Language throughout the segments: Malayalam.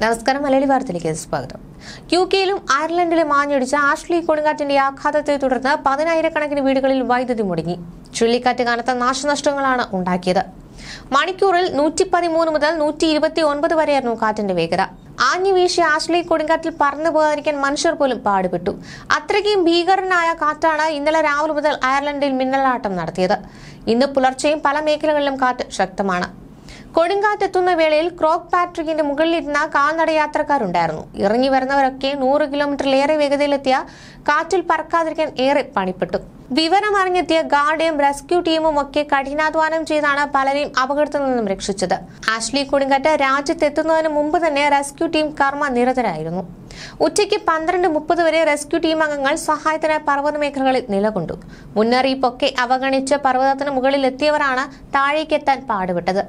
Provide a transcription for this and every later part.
നമസ്കാരം മലയാളി വാർത്തയിലേക്ക് സ്വാഗതം യു കെയിലും അയർലൻഡിലും ആഞ്ഞടിച്ച ആഷ്ലി കൊടുങ്കാറ്റിന്റെ ആഘാതത്തെ തുടർന്ന് പതിനായിരക്കണക്കിന് വീടുകളിൽ വൈദ്യുതി മുടങ്ങി ചുഴലിക്കാറ്റ് കാലത്ത് നാശനഷ്ടങ്ങളാണ് ഉണ്ടാക്കിയത് മണിക്കൂറിൽ നൂറ്റി പതിമൂന്ന് മുതൽ നൂറ്റി ഇരുപത്തി ഒൻപത് വരെയായിരുന്നു കാറ്റിന്റെ വേഗത ആഞ്ഞു വീശിയ ആശ്ലി കൊടുങ്കാറ്റിൽ പറന്നു പോകാതിരിക്കാൻ മനുഷ്യർ പോലും പാടുപെട്ടു അത്രയ്ക്കും ഭീകരനായ കാറ്റാണ് ഇന്നലെ രാവിലെ മുതൽ അയർലൻഡിൽ മിന്നലാട്ടം നടത്തിയത് ഇന്ന് പുലർച്ചെയും പല മേഖലകളിലും കാറ്റ് ശക്തമാണ് കൊടുങ്കാറ്റെത്തുന്ന വേളയിൽ ക്രോക്ക് പാട്രിക്കിന്റെ മുകളിലിരുന്ന കാൽനട യാത്രക്കാരുണ്ടായിരുന്നു ഇറങ്ങി വരുന്നവരൊക്കെ നൂറ് കിലോമീറ്ററിലേറെ വേഗതയിലെത്തിയ കാറ്റിൽ പറക്കാതിരിക്കാൻ ഏറെ പണിപ്പെട്ടു വിവരം അറിഞ്ഞെത്തിയ ഗാർഡും റെസ്ക്യൂ ടീമും ഒക്കെ കഠിനാധ്വാനം ചെയ്താണ് പലരെയും അപകടത്തിൽ നിന്നും രക്ഷിച്ചത് ആഷ്ലി കൊടുങ്കാറ്റ് രാജ്യത്തെത്തുന്നതിന് മുമ്പ് തന്നെ റെസ്ക്യൂ ടീം കർമ്മ നിരതരായിരുന്നു ഉച്ചയ്ക്ക് പന്ത്രണ്ട് മുപ്പത് വരെ റെസ്ക്യൂ ടീം അംഗങ്ങൾ സഹായത്തിനായി പർവ്വത മേഖലകളിൽ നിലകൊണ്ടു മുന്നറിയിപ്പൊക്കെ അവഗണിച്ച് പർവ്വതത്തിന് മുകളിൽ എത്തിയവരാണ് താഴേക്കെത്താൻ പാടുപെട്ടത്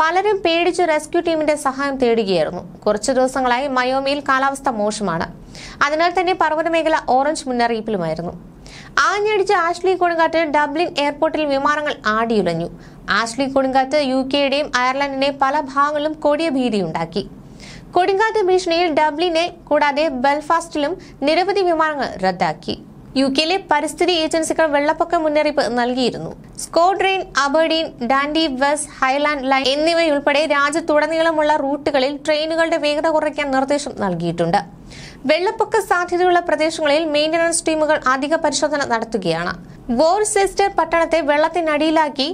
പലരും പേടിച്ച് റെസ്ക്യൂ ടീമിന്റെ സഹായം തേടുകയായിരുന്നു കുറച്ചു ദിവസങ്ങളായി മയോമിയിൽ കാലാവസ്ഥ മോശമാണ് അതിനാൽ തന്നെ പർവ്വത മേഖല ഓറഞ്ച് മുന്നറിയിപ്പിലുമായിരുന്നു ആഞ്ഞടിച്ച ആഷ്ലി കൊടുങ്കാറ്റ് ഡബ്ലിൻ എയർപോർട്ടിൽ വിമാനങ്ങൾ ആടിയുലഞ്ഞു ആഷ്ലി കൊടുങ്കാറ്റ് യു കെയുടെയും അയർലൻഡിന്റെയും പല ഭാഗങ്ങളിലും കൊടിയ ഭീതിയുണ്ടാക്കി കൊടുങ്കാറ്റ് ഭീഷണിയിൽ ഡബ്ലിനെ കൂടാതെ ബെൽഫാസ്റ്റിലും നിരവധി വിമാനങ്ങൾ റദ്ദാക്കി യു കെയിലെ പരിസ്ഥിതി ഏജൻസികൾ വെള്ളപ്പൊക്ക മുന്നറിയിപ്പ് നൽകിയിരുന്നു സ്കോഡ്രെയിൻ Aberdeen Dundee West Highland Line എന്നിവയുൾപ്പെടെ രാജ്യത്തുടനീളമുള്ള റൂട്ടുകളിൽ ട്രെയിനുകളുടെ വേഗത കുറയ്ക്കാൻ നിർദ്ദേശം നൽകിയിട്ടുണ്ട് വെള്ളപ്പൊക്ക സാധ്യതയുള്ള പ്രദേശങ്ങളിൽ മെയിന്റനൻസ് ടീമുകൾ അധിക പരിശോധന നടത്തുകയാണ് വോർസെസ്റ്റർ പട്ടണത്തെ വെള്ളത്തിനടിയിലാക്കി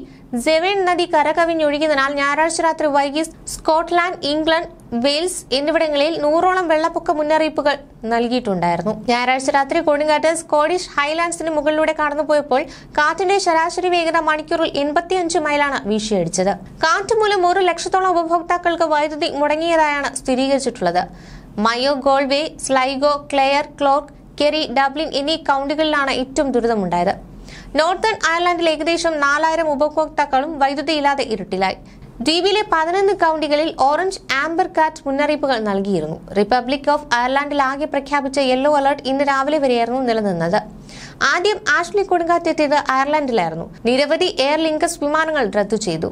സെവീൻ നദി കരകവിഞ്ഞൊഴുകിയതിനാൽ ഞായറാഴ്ച രാത്രി വൈകി സ്കോട്ട്ലാൻഡ് ഇംഗ്ലണ്ട് വെയിൽസ് എന്നിവിടങ്ങളിൽ നൂറോളം വെള്ളപ്പൊക്ക മുന്നറിയിപ്പുകൾ നൽകിയിട്ടുണ്ടായിരുന്നു ഞായറാഴ്ച രാത്രി കൊടുങ്കാറ്റ് സ്കോട്ടിഷ് ഹൈലാൻഡ്സിന് മുകളിലൂടെ കടന്നുപോയപ്പോൾ കാറ്റിന്റെ ശരാശരി വേഗത മണിക്കൂറിൽ എൺപത്തിയഞ്ച് മൈലാണ് വീശിയടിച്ചത് കാറ്റ് മൂലം ഒരു ലക്ഷത്തോളം ഉപഭോക്താക്കൾക്ക് വൈദ്യുതി മുടങ്ങിയതായാണ് സ്ഥിരീകരിച്ചിട്ടുള്ളത് Mayo Galway Sligo Clare Cork Kerry Dublin എന്നീ കൌണ്ടികളിലാണ് ഏറ്റവും ദുരിതമുണ്ടായത് നോർത്തേൺ അയർലൻഡിൽ ഏകദേശം നാലായിരം ഉപഭോക്താക്കളും വൈദ്യുതിയില്ലാതെ ഇരുട്ടിലായി ദ്വീപിലെ പതിനൊന്ന് കൗണ്ടികളിൽ ഓറഞ്ച് ആംബർ കാറ്റ് മുന്നറിയിപ്പുകൾ നൽകിയിരുന്നു റിപ്പബ്ലിക് ഓഫ് അയർലൻഡിൽ ആകെ പ്രഖ്യാപിച്ച യെല്ലോ അലർട്ട് ഇന്ന് രാവിലെ വരെയായിരുന്നു നിലനിന്നത് ആദ്യം ആഷ്ലി കൊടുങ്കാറ്റെത്തിയത് അയർലൻഡിലായിരുന്നു നിരവധി എയർ ലിങ്കസ് വിമാനങ്ങൾ റദ്ദു ചെയ്തു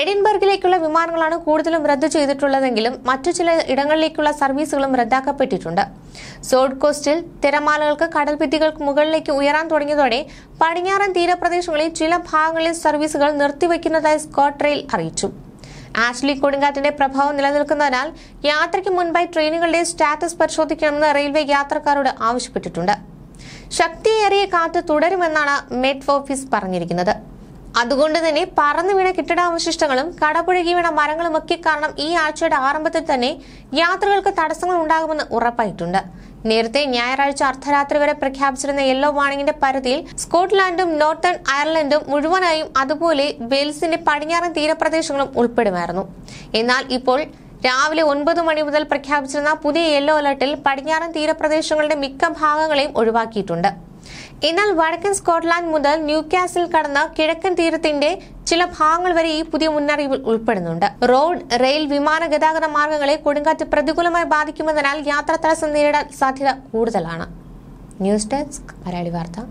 എഡിൻബർഗിലേക്കുള്ള വിമാനങ്ങളാണ് കൂടുതലും റദ്ദു ചെയ്തിട്ടുള്ളതെങ്കിലും മറ്റു ചില ഇടങ്ങളിലേക്കുള്ള സർവീസുകളും റദ്ദാക്കപ്പെട്ടിട്ടുണ്ട് സോഡ് കോസ്റ്റിൽ തിരമാലകൾക്ക് കടൽഭിത്തികൾക്ക് മുകളിലേക്ക് ഉയരാൻ തുടങ്ങിയതോടെ പടിഞ്ഞാറൻ തീരപ്രദേശങ്ങളിൽ ചില ഭാഗങ്ങളിൽ സർവീസുകൾ നിർത്തിവെക്കുന്നതായി സ്കോട്ട് റെയിൽ അറിയിച്ചു ആഷ്ലി കൊടുങ്കാറ്റിന്റെ പ്രഭാവം നിലനിൽക്കുന്നതിനാൽ യാത്രയ്ക്ക് മുൻപായി ട്രെയിനുകളുടെ സ്റ്റാറ്റസ് പരിശോധിക്കണമെന്ന് റെയിൽവേ യാത്രക്കാരോട് ആവശ്യപ്പെട്ടിട്ടുണ്ട് ശക്തിയേറിയ കാറ്റ് തുടരുമെന്നാണ് മെഡ് ഓഫീസ് പറഞ്ഞിരിക്കുന്നത് അതുകൊണ്ട് തന്നെ പറന്നു വീണ കെട്ടിടാവശിഷ്ടങ്ങളും കടപുഴകി വീണ മരങ്ങളും ഒക്കെ കാരണം ഈ ആഴ്ചയുടെ ആരംഭത്തിൽ തന്നെ യാത്രകൾക്ക് തടസ്സങ്ങൾ ഉണ്ടാകുമെന്ന് ഉറപ്പായിട്ടുണ്ട് നേരത്തെ ഞായറാഴ്ച അർദ്ധരാത്രി വരെ പ്രഖ്യാപിച്ചിരുന്ന യെല്ലോ വാണിംഗിന്റെ പരിധിയിൽ സ്കോട്ട്ലാൻഡും നോർത്തേൺ അയർലൻഡും മുഴുവനായും അതുപോലെ വെയിൽസിന്റെ പടിഞ്ഞാറൻ തീരപ്രദേശങ്ങളും ഉൾപ്പെടുമായിരുന്നു എന്നാൽ ഇപ്പോൾ രാവിലെ ഒൻപത് മണി മുതൽ പ്രഖ്യാപിച്ചിരുന്ന പുതിയ യെല്ലോ അലർട്ടിൽ പടിഞ്ഞാറൻ തീരപ്രദേശങ്ങളുടെ മിക്ക ഭാഗങ്ങളെയും ഒഴിവാക്കിയിട്ടുണ്ട് എന്നാൽ വടക്കൻ സ്കോട്ട്ലാൻഡ് മുതൽ ന്യൂക്യാസിൽ കടന്ന കിഴക്കൻ തീരത്തിന്റെ ചില ഭാഗങ്ങൾ വരെ ഈ പുതിയ മുന്നറിയിപ്പിൽ ഉൾപ്പെടുന്നുണ്ട് റോഡ് റെയിൽ വിമാന ഗതാഗത മാർഗങ്ങളെ കൊടുങ്കാറ്റ് പ്രതികൂലമായി ബാധിക്കുമെന്നതിനാൽ യാത്രാ തടസ്സം നേരിടാൻ സാധ്യത കൂടുതലാണ് ന്യൂസ് ഡെസ്ക് മലയാളി വാർത്ത